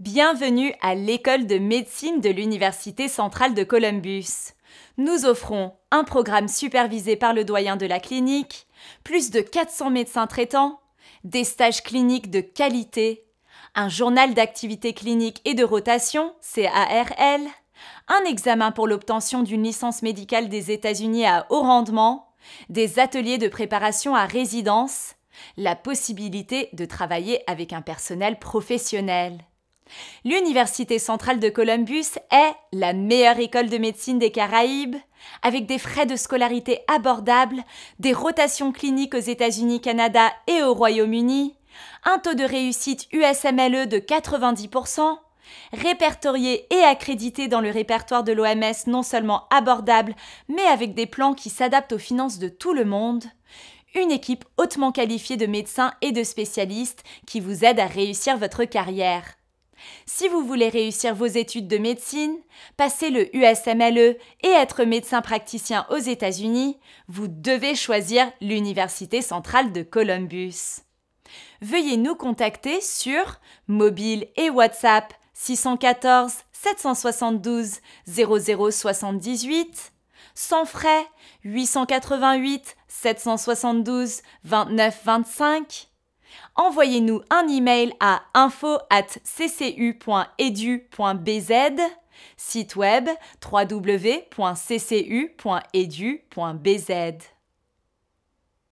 Bienvenue à l'école de médecine de l'Université centrale de Columbus. Nous offrons un programme supervisé par le doyen de la clinique, plus de 400 médecins traitants, des stages cliniques de qualité, un journal d'activité clinique et de rotation, CARL, un examen pour l'obtention d'une licence médicale des États-Unis à haut rendement, des ateliers de préparation à résidence, la possibilité de travailler avec un personnel professionnel. L'Université centrale de Columbus est la meilleure école de médecine des Caraïbes, avec des frais de scolarité abordables, des rotations cliniques aux États-Unis, Canada et au Royaume-Uni, un taux de réussite USMLE de 90%, répertorié et accrédité dans le répertoire de l'OMS non seulement abordable, mais avec des plans qui s'adaptent aux finances de tout le monde, une équipe hautement qualifiée de médecins et de spécialistes qui vous aide à réussir votre carrière. Si vous voulez réussir vos études de médecine, passer le USMLE et être médecin praticien aux États-Unis, vous devez choisir l'Université centrale de Columbus. Veuillez nous contacter sur mobile et WhatsApp 614 772 0078 sans frais 888 772 2925, envoyez-nous un email à info ccu.edu.bz, site web www.ccu.edu.bz.